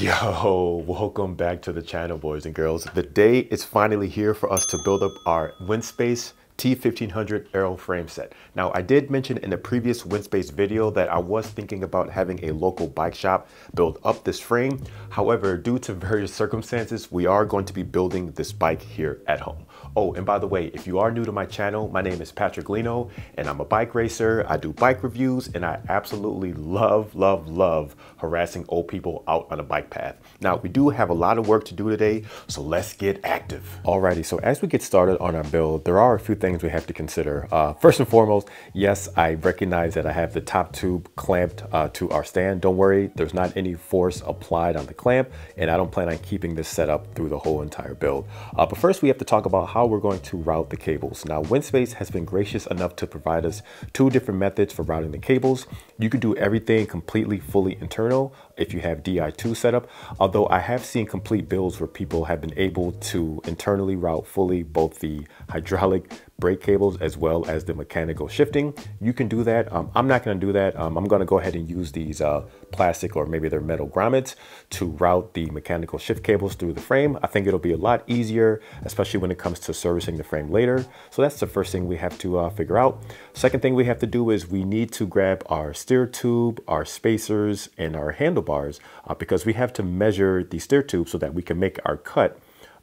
Yo, welcome back to the channel, boys and girls. The day is finally here for us to build up our wind space T1500 Arrow frame set. Now I did mention in the previous Windspace video that I was thinking about having a local bike shop build up this frame. However, due to various circumstances, we are going to be building this bike here at home. Oh, and by the way, if you are new to my channel, my name is Patrick Lino and I'm a bike racer. I do bike reviews and I absolutely love, love, love harassing old people out on a bike path. Now we do have a lot of work to do today, so let's get active. Alrighty, so as we get started on our build, there are a few things we have to consider. Uh, first and foremost, yes, I recognize that I have the top tube clamped uh, to our stand. Don't worry, there's not any force applied on the clamp, and I don't plan on keeping this set up through the whole entire build. Uh, but first, we have to talk about how we're going to route the cables. Now, Windspace has been gracious enough to provide us two different methods for routing the cables. You can do everything completely fully internal, if you have DI2 set up, although I have seen complete builds where people have been able to internally route fully both the hydraulic brake cables as well as the mechanical shifting. You can do that. Um, I'm not going to do that. Um, I'm going to go ahead and use these uh, plastic or maybe they're metal grommets to route the mechanical shift cables through the frame. I think it'll be a lot easier, especially when it comes to servicing the frame later. So that's the first thing we have to uh, figure out. Second thing we have to do is we need to grab our steer tube, our spacers, and our handlebars uh, because we have to measure the steer tube so that we can make our cut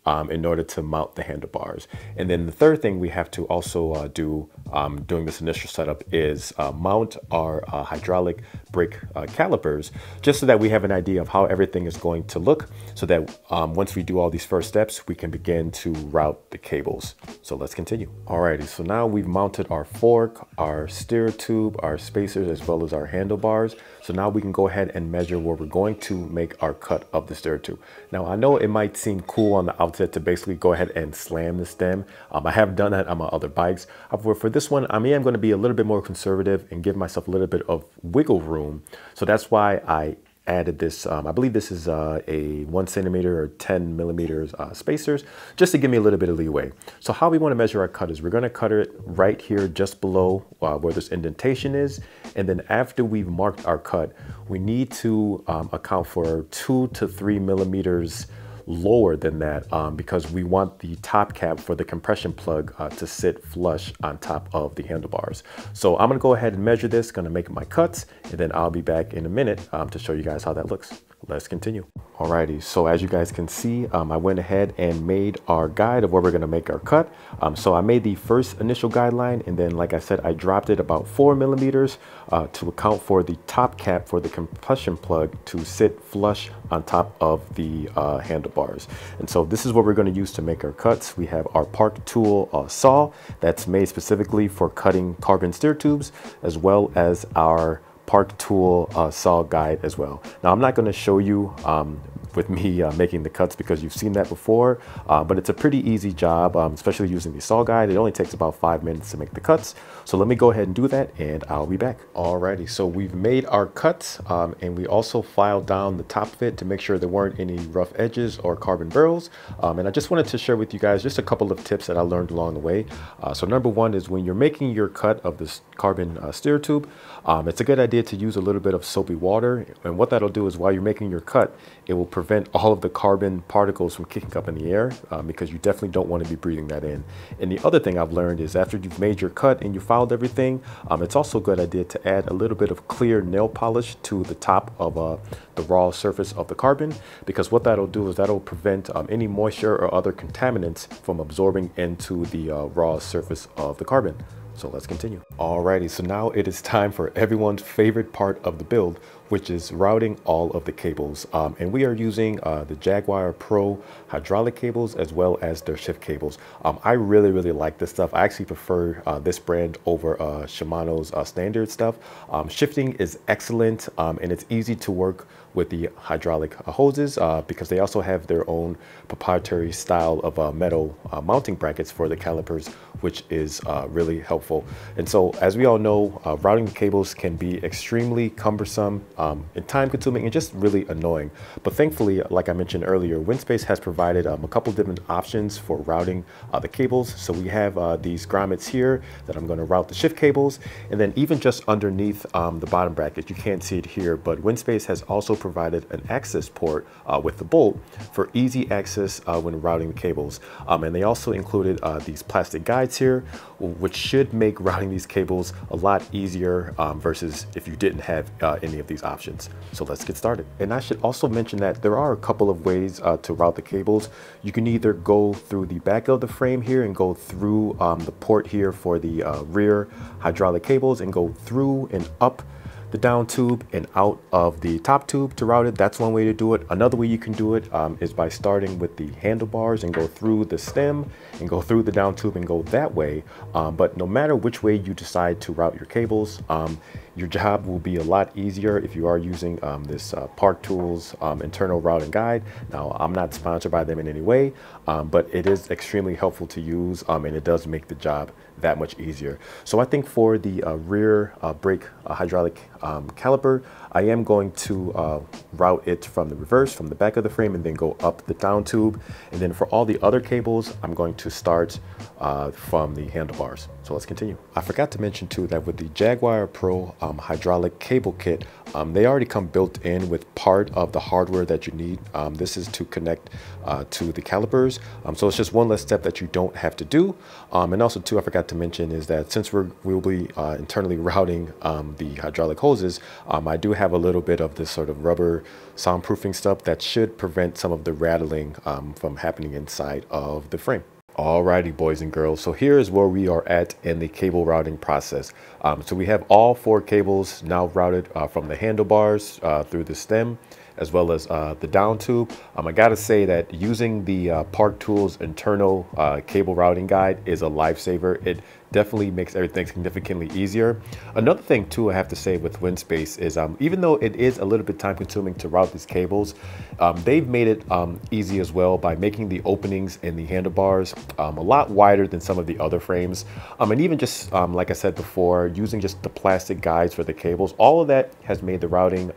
um, in order to mount the handlebars. And then the third thing we have to also uh, do um, during this initial setup is uh, mount our uh, hydraulic brake uh, calipers, just so that we have an idea of how everything is going to look, so that um, once we do all these first steps, we can begin to route the cables. So let's continue. Alrighty, so now we've mounted our fork, our steer tube, our spacers, as well as our handlebars. So now we can go ahead and measure where we're going to make our cut of the stair tube. Now I know it might seem cool on the outset to basically go ahead and slam the stem. Um, I have done that on my other bikes. However, for this one, I am going to be a little bit more conservative and give myself a little bit of wiggle room. So that's why I added this, um, I believe this is uh, a one centimeter or 10 millimeters uh, spacers, just to give me a little bit of leeway. So how we wanna measure our cut is we're gonna cut it right here just below uh, where this indentation is. And then after we've marked our cut, we need to um, account for two to three millimeters lower than that um, because we want the top cap for the compression plug uh, to sit flush on top of the handlebars. So I'm gonna go ahead and measure this, gonna make my cuts, and then I'll be back in a minute um, to show you guys how that looks let's continue. Alrighty, so as you guys can see, um, I went ahead and made our guide of where we're gonna make our cut. Um, so I made the first initial guideline and then like I said, I dropped it about four millimeters uh, to account for the top cap for the compression plug to sit flush on top of the uh, handlebars. And so this is what we're gonna use to make our cuts. We have our Park Tool uh, saw that's made specifically for cutting carbon steer tubes as well as our Park Tool uh, saw guide as well. Now I'm not going to show you um, with me uh, making the cuts because you've seen that before. Uh, but it's a pretty easy job, um, especially using the saw guide. It only takes about five minutes to make the cuts. So let me go ahead and do that and I'll be back. Alrighty, so we've made our cuts um, and we also filed down the top of it to make sure there weren't any rough edges or carbon barrels. Um, and I just wanted to share with you guys just a couple of tips that I learned along the way. Uh, so number one is when you're making your cut of this carbon uh, steer tube, um, it's a good idea to use a little bit of soapy water. And what that'll do is while you're making your cut, it will prevent all of the carbon particles from kicking up in the air um, because you definitely don't want to be breathing that in. And the other thing I've learned is after you've made your cut and you filed everything, um, it's also a good idea to add a little bit of clear nail polish to the top of uh, the raw surface of the carbon because what that'll do is that'll prevent um, any moisture or other contaminants from absorbing into the uh, raw surface of the carbon. So let's continue. Alrighty, so now it is time for everyone's favorite part of the build, which is routing all of the cables. Um, and we are using uh, the Jaguar Pro hydraulic cables as well as their shift cables. Um, I really, really like this stuff. I actually prefer uh, this brand over uh, Shimano's uh, standard stuff. Um, shifting is excellent um, and it's easy to work with the hydraulic hoses uh, because they also have their own proprietary style of uh, metal uh, mounting brackets for the calipers, which is really helpful. And so as we all know, routing cables can be extremely cumbersome um, and time consuming and just really annoying. But thankfully, like I mentioned earlier, WinSpace has provided um, a couple different options for routing the cables. So we have these grommets here that I'm gonna route the shift cables. And then even just underneath um, the bottom bracket, you can't see it here, but WinSpace has also provided an access port uh, with the bolt for easy access uh, when routing the cables. Um, and they also included uh, these plastic guides here, which should make routing these cables a lot easier um, versus if you didn't have any of these options. So let's get started. And I should also mention that there are a couple of ways to route the cables. You can either go through the back of the frame here and go through um, the port here for the uh, rear hydraulic cables and go through and up the down tube and out of the top tube to route it. That's one way to do it. Another way you can do it um, is by starting with the handlebars and go through the stem and go through the down tube and go that way. Um, but no matter which way you decide to route your cables, um, your job will be a lot easier if you are using um, this uh, Park Tools um, internal routing guide. Now, I'm not sponsored by them in any way, um, but it is extremely helpful to use um, and it does make the job that much easier. So I think for the uh, rear uh, brake uh, hydraulic um, caliper, I am going to uh, route it from the reverse, from the back of the frame, and then go up the down tube. And then for all the other cables, I'm going to start uh, from the handlebars. So let's continue. I forgot to mention too that with the Jaguar Pro um, hydraulic cable kit, um, they already come built in with part of the hardware that you need. Um, this is to connect uh, to the calipers. Um, so it's just one less step that you don't have to do. Um, and also too, I forgot to mention is that since we will be uh, internally routing um, the hydraulic hoses, I do have a little bit of this sort of rubber soundproofing stuff that should prevent some of the rattling from happening inside of the frame. Alrighty, boys and girls. So here is where we are at in the cable routing process. Um, so we have all four cables now routed uh, from the handlebars uh, through the stem as well as uh, the down tube. Um, I gotta say that using the uh, Park Tools internal uh, cable routing guide is a lifesaver. It definitely makes everything significantly easier. Another thing too I have to say with WinSpace is um, even though it is a little bit time consuming to route these cables, um, they've made it um, easy as well by making the openings in the handlebars um, a lot wider than some of the other frames. Um, and even just, um, like I said before, using just the plastic guides for the cables, all of that has made the routing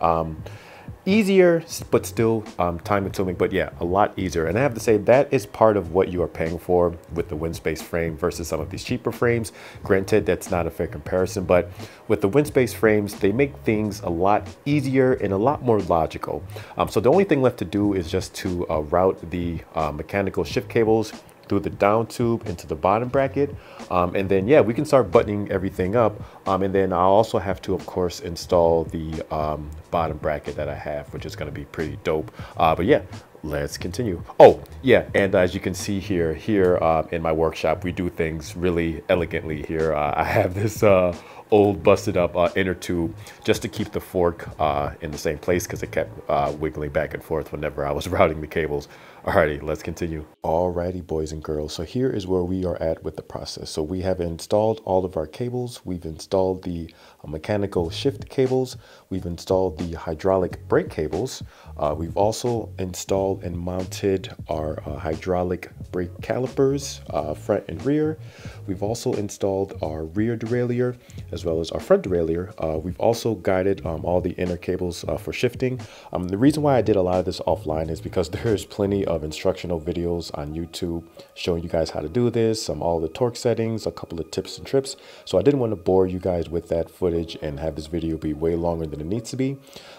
easier, but still um, time consuming, but yeah, a lot easier. And I have to say that is part of what you are paying for with the Windspace frame versus some of these cheaper frames. Granted, that's not a fair comparison, but with the Windspace frames, they make things a lot easier and a lot more logical. Um, so the only thing left to do is just to uh, route the uh, mechanical shift cables through the down tube into the bottom bracket. Um, and then, yeah, we can start buttoning everything up. Um, and then I'll also have to, of course, install the um, bottom bracket that I have, which is gonna be pretty dope. Uh, but yeah, let's continue. Oh, yeah, and as you can see here, here uh, in my workshop, we do things really elegantly here. Uh, I have this uh, old busted up uh, inner tube just to keep the fork uh, in the same place because it kept uh, wiggling back and forth whenever I was routing the cables. Alrighty, let's continue. Alrighty, boys and girls. So here is where we are at with the process. So we have installed all of our cables. We've installed the uh, mechanical shift cables. We've installed the hydraulic brake cables. Uh, we've also installed and mounted our hydraulic brake calipers, front and rear. We've also installed our rear derailleur as as well as our front derailleur. Uh, we've also guided um, all the inner cables uh, for shifting. Um, the reason why I did a lot of this offline is because there's plenty of instructional videos on YouTube showing you guys how to do this, um, all the torque settings, a couple of tips and trips. So I didn't want to bore you guys with that footage and have this video be way longer than it needs to be.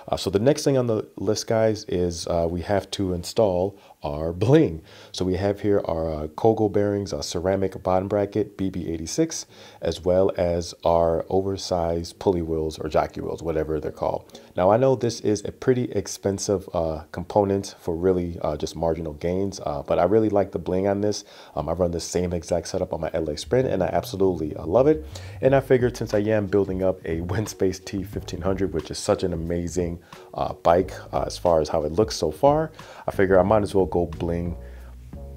Uh, so the next thing on the list guys is uh, we have to install our bling. So we have here our uh, bearings, our ceramic bottom bracket BB86, as well as our oversized pulley wheels or jockey wheels, whatever they're called. Now I know this is a pretty expensive uh, component for really uh, just marginal gains, uh, but I really like the bling on this. Um, I run the same exact setup on my LA Sprint and I absolutely uh, love it. And I figured since I am building up a Windspace T1500, which is such an amazing uh, bike as far as how it looks so far, I figure I might as well go bling,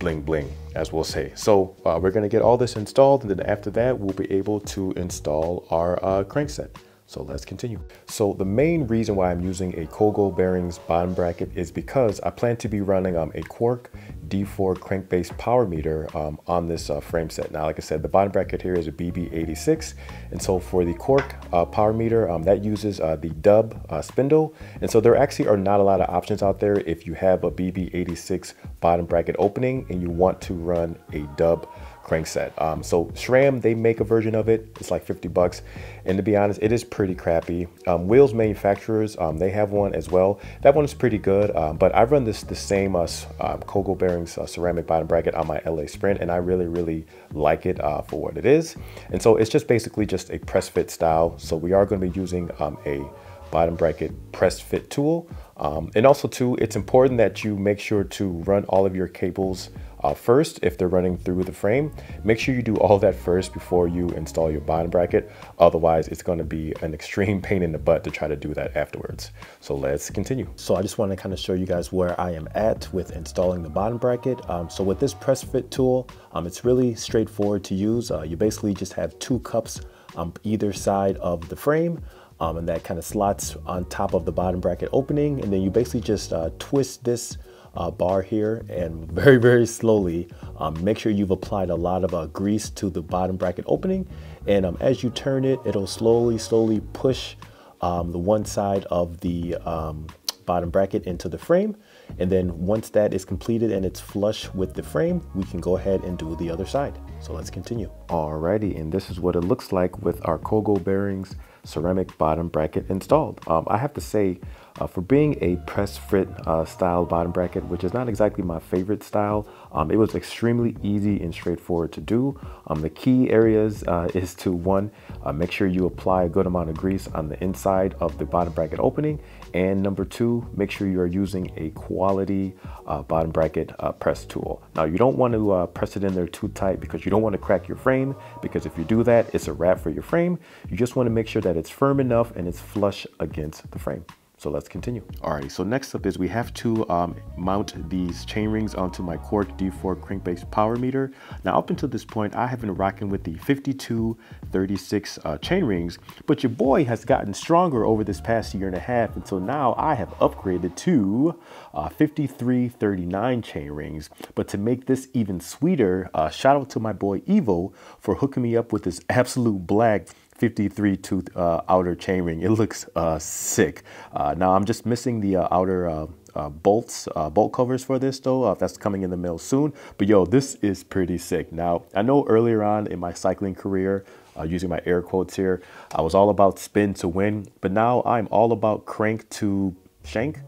bling, bling, as we'll say. So uh, we're gonna get all this installed and then after that, we'll be able to install our uh, crankset. So let's continue. So the main reason why I'm using a Kogo bearings bottom bracket is because I plan to be running um, a Quark D4 crankbase power meter um, on this uh, frame set. Now, like I said, the bottom bracket here is a BB86. And so for the Quark uh, power meter, um, that uses uh, the dub uh, spindle. And so there actually are not a lot of options out there if you have a BB86 bottom bracket opening and you want to run a dub crankset. Um, so SRAM, they make a version of it. It's like 50 bucks. And to be honest, it is pretty crappy. Um, wheels manufacturers, um, they have one as well. That one is pretty good, um, but I run this the same uh, uh, Kogel bearings uh, ceramic bottom bracket on my LA Sprint, and I really, really like it uh, for what it is. And so it's just basically just a press fit style. So we are gonna be using um, a bottom bracket press fit tool. and also too, it's important that you make sure to run all of your cables uh, first if they're running through the frame. Make sure you do all that first before you install your bottom bracket. Otherwise, it's gonna be an extreme pain in the butt to try to do that afterwards. So let's continue. So I just wanna kind of show you guys where I am at with installing the bottom bracket. Um, so with this press fit tool, um, it's really straightforward to use. Uh, you basically just have two cups on um, either side of the frame. Um, and that kind of slots on top of the bottom bracket opening. And then you basically just uh, twist this uh, bar here and very, very slowly, um, make sure you've applied a lot of uh, grease to the bottom bracket opening. And um, as you turn it, it'll slowly, slowly push um, the one side of the um, bottom bracket into the frame. And then once that is completed and it's flush with the frame, we can go ahead and do the other side. So let's continue. Alrighty, and this is what it looks like with our Kogo bearings ceramic bottom bracket installed. Um, I have to say uh, for being a press fit uh, style bottom bracket, which is not exactly my favorite style, um, it was extremely easy and straightforward to do. Um, the key areas uh, is to one, uh, make sure you apply a good amount of grease on the inside of the bottom bracket opening. And number two, make sure you are using a quality uh, bottom bracket uh, press tool. Now you don't want to press it in there too tight because you don't want to crack your frame because if you do that, it's a wrap for your frame. You just want to make sure that it's firm enough and it's flush against the frame. So let's continue. Alrighty, so next up is we have to um, mount these chain rings onto my Cork D4 crankbase power meter. Now up until this point, I have been rocking with the 5236 uh, chain rings, but your boy has gotten stronger over this past year and a half. And so now I have upgraded to uh, 5339 chain rings. But to make this even sweeter, uh, shout out to my boy Evo for hooking me up with this absolute black 53 tooth uh, outer chainring. It looks uh, sick. Uh, now I'm just missing the uh, outer uh, uh, bolts, bolt covers for this though. that's coming in the mail soon. But yo, this is pretty sick. Now I know earlier on in my cycling career, using my air quotes here, I was all about spin to win, but now I'm all about crank to shank,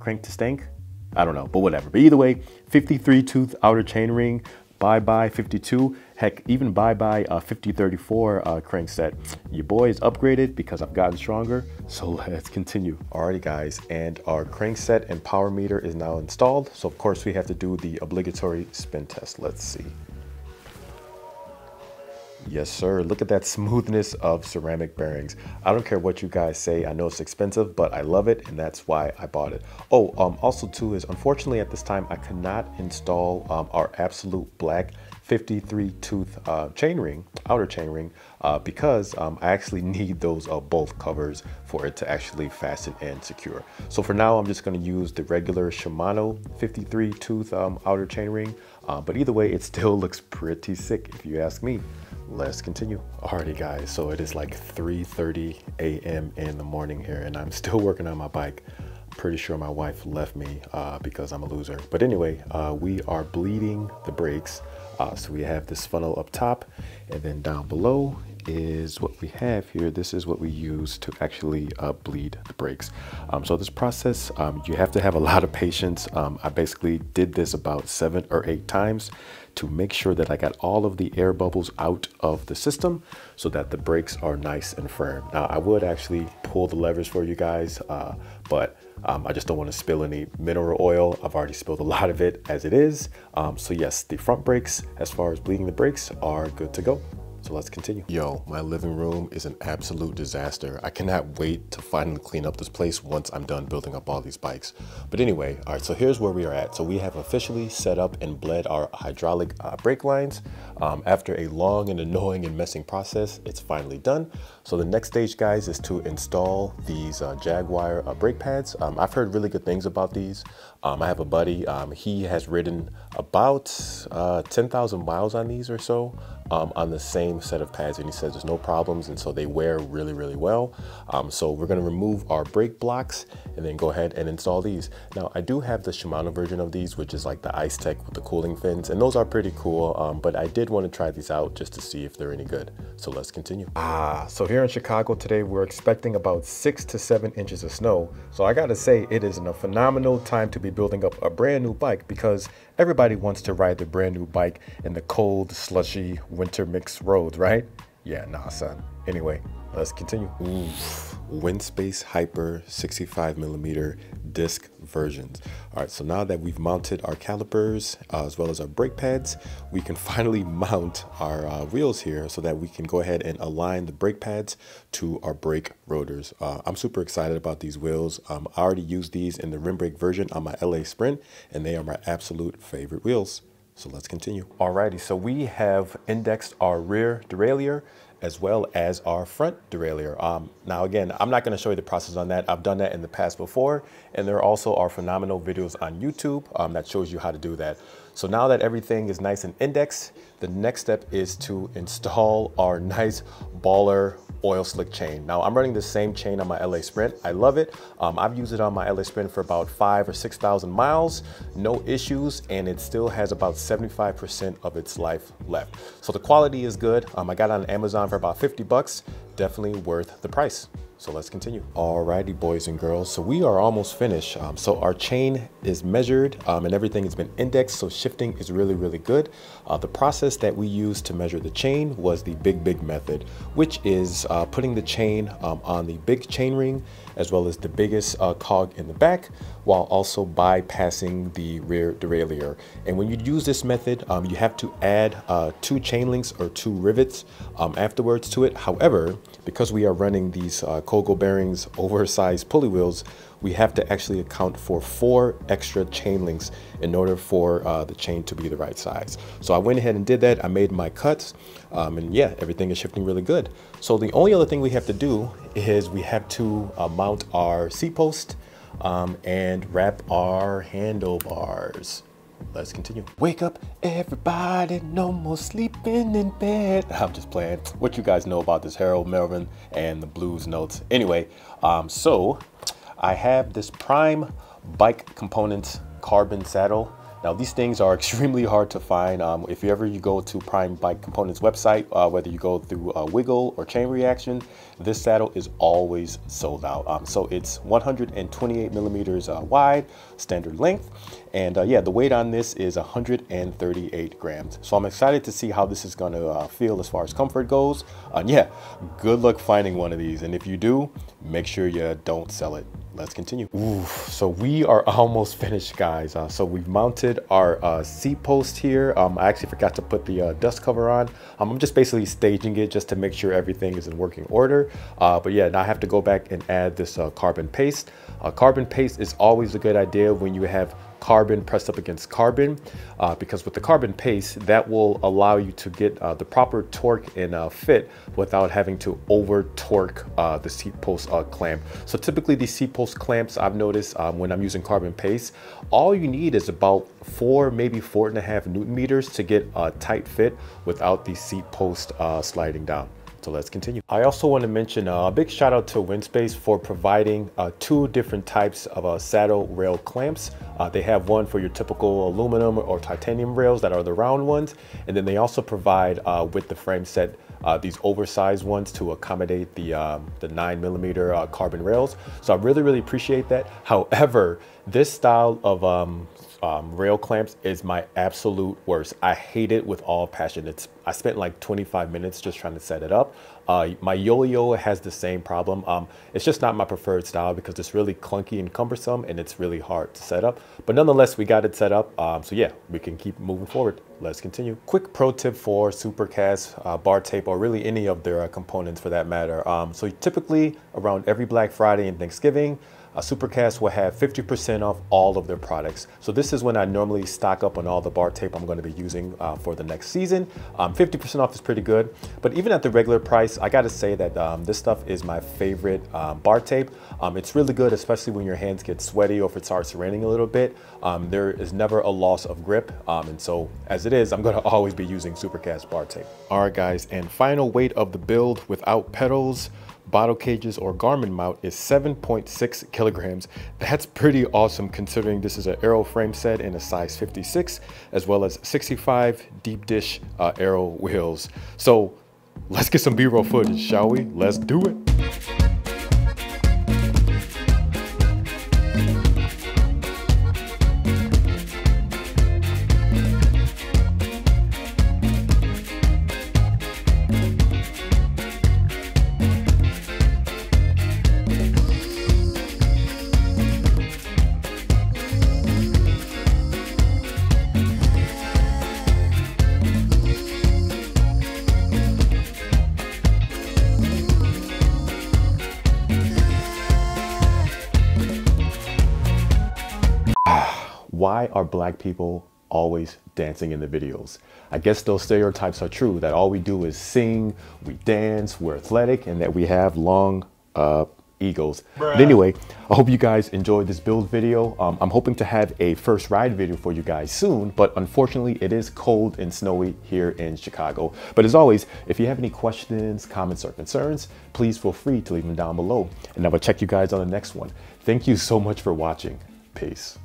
crank to stank. I don't know, but whatever. But either way, 53 tooth outer chainring, bye bye 52 Heck, even bye bye uh, 5034 uh, crankset, your boy is upgraded because I've gotten stronger. So let's continue. Alrighty guys, and our crankset and power meter is now installed. So of course we have to do the obligatory spin test. Let's see. Yes, sir. Look at that smoothness of ceramic bearings. I don't care what you guys say. I know it's expensive, but I love it, and that's why I bought it. Oh, um, also too is unfortunately at this time I cannot install um, our absolute black 53 tooth uh, chain ring, outer chain ring, uh, because um, I actually need those uh, covers for it to actually fasten and secure. So for now, I'm just gonna use the regular Shimano 53 tooth um, outer chain ring, uh, but either way, it still looks pretty sick if you ask me. Let's continue. Alrighty guys, so it is like 3.30 a.m. in the morning here and I'm still working on my bike pretty sure my wife left me uh, because I'm a loser. But anyway, uh, we are bleeding the brakes. Uh, so we have this funnel up top and then down below is what we have here. This is what we use to actually uh, bleed the brakes. Um, so this process, um, you have to have a lot of patience. Um, I basically did this about seven or eight times to make sure that I got all of the air bubbles out of the system so that the brakes are nice and firm. Now I would actually pull the levers for you guys, uh, but um, I just don't want to spill any mineral oil. I've already spilled a lot of it as it is. Um, so yes, the front brakes, as far as bleeding the brakes, are good to go. So let's continue. Yo, my living room is an absolute disaster. I cannot wait to finally clean up this place once I'm done building up all these bikes. But anyway, all right, so here's where we are at. So we have officially set up and bled our hydraulic uh, brake lines. Um, after a long and annoying and messing process, it's finally done. So the next stage, guys, is to install these uh, Jaguar uh, brake pads. Um, I've heard really good things about these. Um, I have a buddy, um, he has ridden about uh, 10,000 miles on these or so um, on the same set of pads and he says there's no problems and so they wear really, really well. Um, so we're gonna remove our brake blocks and then go ahead and install these. Now I do have the Shimano version of these, which is like the Ice Tech with the cooling fins and those are pretty cool, um, but I did wanna try these out just to see if they're any good. So let's continue. Ah, so here here in Chicago today, we're expecting about six to seven inches of snow. So I gotta say, it is a phenomenal time to be building up a brand new bike because everybody wants to ride their brand new bike in the cold, slushy, winter mixed roads, right? yeah, nah, son. Anyway, let's continue. Ooh. WinSpace Hyper 65 millimeter disc versions. All right, so now that we've mounted our calipers uh, as well as our brake pads, we can finally mount our uh, wheels here so that we can go ahead and align the brake pads to our brake rotors. Uh, I'm super excited about these wheels. Um, I already used these in the rim brake version on my LA Sprint and they are my absolute favorite wheels. So let's continue. Alrighty, so we have indexed our rear derailleur as well as our front derailleur. Um, now again, I'm not gonna show you the process on that. I've done that in the past before, and there also are phenomenal videos on YouTube um, that shows you how to do that. So now that everything is nice and indexed, the next step is to install our nice baller oil slick chain. Now I'm running the same chain on my LA Sprint. I love it. Um, I've used it on my LA Sprint for about five or 6,000 miles, no issues, and it still has about 75% of its life left. So the quality is good. Um, I got it on Amazon for about 50 bucks, definitely worth the price. So let's continue. Alrighty, boys and girls. So we are almost finished. Um, so our chain is measured um, and everything has been indexed. So shifting is really, really good. Uh, the process that we used to measure the chain was the big, big method, which is uh, putting the chain um, on the big chain ring as well as the biggest uh, cog in the back while also bypassing the rear derailleur. And when you use this method, um, you have to add uh, two chain links or two rivets um, afterwards to it. However, because we are running these uh, Kogo bearings, oversized pulley wheels, we have to actually account for four extra chain links in order for uh, the chain to be the right size. So I went ahead and did that. I made my cuts um, and yeah, everything is shifting really good. So the only other thing we have to do is we have to uh, mount our C-post um, and wrap our handlebars let's continue. Wake up, everybody, no more sleeping in bed. I'm just playing what you guys know about this Harold Melvin and the blues notes. Anyway, um, so I have this prime bike components carbon saddle now these things are extremely hard to find. Um, if you ever you go to Prime Bike Components website, uh, whether you go through uh, Wiggle or Chain Reaction, this saddle is always sold out. Um, so it's 128 millimeters uh, wide, standard length. And uh, yeah, the weight on this is 138 grams. So I'm excited to see how this is gonna uh, feel as far as comfort goes. And yeah, good luck finding one of these. And if you do, make sure you don't sell it let's continue. Ooh, so we are almost finished, guys. Uh, so we've mounted our uh, seat post here. Um, I actually forgot to put the uh, dust cover on. Um, I'm just basically staging it just to make sure everything is in working order. Uh, but yeah, now I have to go back and add this uh, carbon paste. Uh, carbon paste is always a good idea when you have carbon pressed up against carbon uh, because with the carbon paste, that will allow you to get uh, the proper torque and uh, fit without having to over torque uh, the seat post uh, clamp. So typically these seat post clamps, I've noticed um, when I'm using carbon paste, all you need is about four, maybe four and a half Newton meters to get a tight fit without the seat post uh, sliding down. So let's continue. I also want to mention uh, a big shout out to Windspace for providing uh, two different types of uh, saddle rail clamps. Uh, they have one for your typical aluminum or titanium rails that are the round ones. And then they also provide uh, with the frame set uh, these oversized ones to accommodate the um, the nine millimeter uh, carbon rails. So I really, really appreciate that. However, this style of um, um, rail clamps is my absolute worst. I hate it with all passion. It's I spent like 25 minutes just trying to set it up. Uh, my yo-yo has the same problem. Um, it's just not my preferred style because it's really clunky and cumbersome and it's really hard to set up. But nonetheless, we got it set up. Um, so yeah, we can keep moving forward. Let's continue. Quick pro tip for Supercast uh, bar tape or really any of their uh, components for that matter. Um, so typically around every Black Friday and Thanksgiving, uh, Supercast will have 50% off all of their products. So this is when I normally stock up on all the bar tape I'm gonna be using uh, for the next season. 50% um, off is pretty good, but even at the regular price, I gotta say that um, this stuff is my favorite um, bar tape. Um, it's really good, especially when your hands get sweaty or if it starts raining a little bit. Um, there is never a loss of grip. Um, and so as it is, I'm gonna always be using Supercast bar tape. All right guys, and final weight of the build without pedals bottle cages or Garmin mount is 7.6 kilograms. That's pretty awesome considering this is an aero frame set in a size 56 as well as 65 deep dish uh, aero wheels. So let's get some B-roll footage, shall we? Let's do it. why are black people always dancing in the videos? I guess those stereotypes are true that all we do is sing, we dance, we're athletic, and that we have long uh, egos. But anyway, I hope you guys enjoyed this build video. Um, I'm hoping to have a first ride video for you guys soon, but unfortunately it is cold and snowy here in Chicago. But as always, if you have any questions, comments, or concerns, please feel free to leave them down below. And I will check you guys on the next one. Thank you so much for watching. Peace.